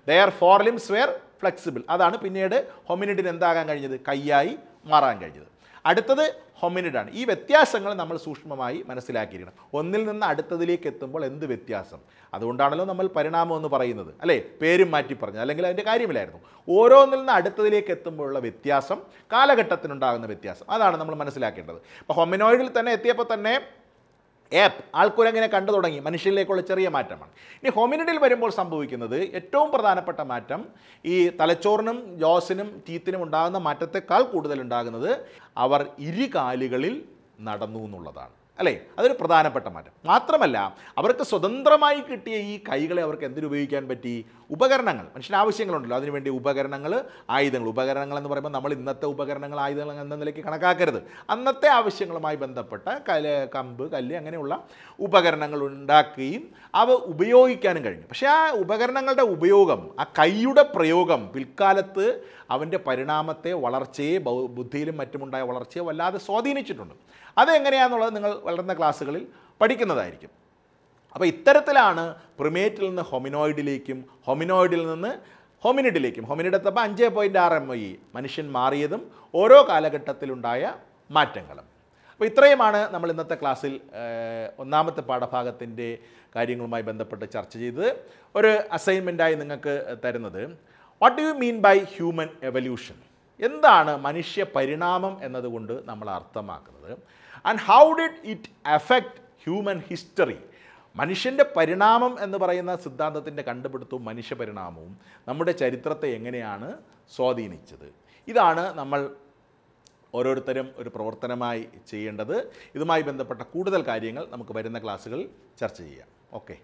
their four limbs were flexible അതാണ് പിന്നീട് ഹൊമിനിഡിന് എന്താകാൻ കഴിഞ്ഞത് കൈയായി മാറാൻ കഴിഞ്ഞത് അടുത്തത് ഹൊമിനിഡാണ് ഈ വ്യത്യാസങ്ങൾ നമ്മൾ സൂക്ഷ്മമായി മനസ്സിലാക്കിയിരിക്കണം ഒന്നിൽ നിന്ന് അടുത്തതിലേക്ക് എത്തുമ്പോൾ എന്ത് വ്യത്യാസം അതുകൊണ്ടാണല്ലോ നമ്മൾ പരിണാമം എന്ന് പറയുന്നത് അല്ലേ പേരും മാറ്റി പറഞ്ഞു അല്ലെങ്കിൽ അതിൻ്റെ കാര്യമില്ലായിരുന്നു ഓരോന്നിൽ നിന്ന് അടുത്തതിലേക്ക് എത്തുമ്പോഴുള്ള വ്യത്യാസം കാലഘട്ടത്തിനുണ്ടാകുന്ന വ്യത്യാസം അതാണ് നമ്മൾ മനസ്സിലാക്കേണ്ടത് അപ്പോൾ ഹൊമിനോയിഡിൽ തന്നെ എത്തിയപ്പോൾ തന്നെ ആപ്പ് ആൾക്കൂരങ്ങനെ കണ്ടു തുടങ്ങി മനുഷ്യരിലേക്കുള്ള ചെറിയ മാറ്റമാണ് ഇനി ഹോമിനിഡിൽ വരുമ്പോൾ സംഭവിക്കുന്നത് ഏറ്റവും പ്രധാനപ്പെട്ട മാറ്റം ഈ തലച്ചോറിനും ജോസിനും ടീത്തിനും ഉണ്ടാകുന്ന മാറ്റത്തെക്കാൾ കൂടുതൽ ഉണ്ടാകുന്നത് അവർ ഇരുകാലുകളിൽ നടന്നു എന്നുള്ളതാണ് അല്ലേ അതൊരു പ്രധാനപ്പെട്ട മാറ്റം മാത്രമല്ല അവർക്ക് സ്വതന്ത്രമായി കിട്ടിയ ഈ കൈകളെ അവർക്ക് എന്തിനുപയോഗിക്കാൻ പറ്റി ഉപകരണങ്ങൾ മനുഷ്യന് ആവശ്യങ്ങളുണ്ടല്ലോ അതിനുവേണ്ടി ഉപകരണങ്ങൾ ആയുധങ്ങൾ ഉപകരണങ്ങൾ എന്ന് പറയുമ്പോൾ നമ്മൾ ഇന്നത്തെ ഉപകരണങ്ങൾ ആയുധങ്ങൾ എന്ന നിലയ്ക്ക് കണക്കാക്കരുത് അന്നത്തെ ആവശ്യങ്ങളുമായി ബന്ധപ്പെട്ട കല് കമ്പ് കല്ല് അങ്ങനെയുള്ള ഉപകരണങ്ങൾ ഉണ്ടാക്കുകയും അവ ഉപയോഗിക്കാനും കഴിഞ്ഞു പക്ഷേ ആ ഉപകരണങ്ങളുടെ ഉപയോഗം ആ കൈയുടെ പ്രയോഗം പിൽക്കാലത്ത് അവൻ്റെ പരിണാമത്തെ വളർച്ചയെ ബുദ്ധിയിലും മറ്റുമുണ്ടായ വളർച്ചയെ വല്ലാതെ സ്വാധീനിച്ചിട്ടുണ്ട് അതെങ്ങനെയാണെന്നുള്ളത് നിങ്ങൾ വളർന്ന ക്ലാസ്സുകളിൽ പഠിക്കുന്നതായിരിക്കും അപ്പോൾ ഇത്തരത്തിലാണ് പ്രിമേറ്റിൽ നിന്ന് ഹൊമിനോയിഡിലേക്കും ഹൊമിനോയിഡിൽ നിന്ന് ഹൊമിനിഡിലേക്കും ഹൊമിനിഡ് എത്തപ്പോൾ അഞ്ച് പോയിൻറ്റ് ആറ് എം ഇ e മനുഷ്യൻ മാറിയതും ഓരോ കാലഘട്ടത്തിലുണ്ടായ മാറ്റങ്ങളും അപ്പോൾ ഇത്രയുമാണ് നമ്മൾ ഇന്നത്തെ ക്ലാസ്സിൽ ഒന്നാമത്തെ പാഠഭാഗത്തിൻ്റെ കാര്യങ്ങളുമായി ബന്ധപ്പെട്ട് ചർച്ച ചെയ്തത് ഒരു അസൈൻമെൻറ്റായി നിങ്ങൾക്ക് തരുന്നത് what you mean by human evolution എന്താണ് മനുഷ്യ പരിണാമം എന്നതുകൊണ്ട് നമ്മൾ അർത്ഥമാക്കുന്നത് and how did it affect human history മനുഷ്യൻ്റെ പരിണാമം എന്ന് പറയുന്ന സിദ്ധാന്തത്തിൻ്റെ കണ്ടുപിടുത്തവും മനുഷ്യ പരിണാമവും നമ്മുടെ ചരിത്രത്തെ എങ്ങനെയാണ് സ്വാധീനിച്ചത് ഇതാണ് നമ്മൾ ഓരോരുത്തരും ഒരു പ്രവർത്തനമായി ചെയ്യേണ്ടത് ഇതുമായി ബന്ധപ്പെട്ട കൂടുതൽ കാര്യങ്ങൾ നമുക്ക് വരുന്ന ക്ലാസ്സുകളിൽ ചർച്ച ചെയ്യാം ഓക്കെ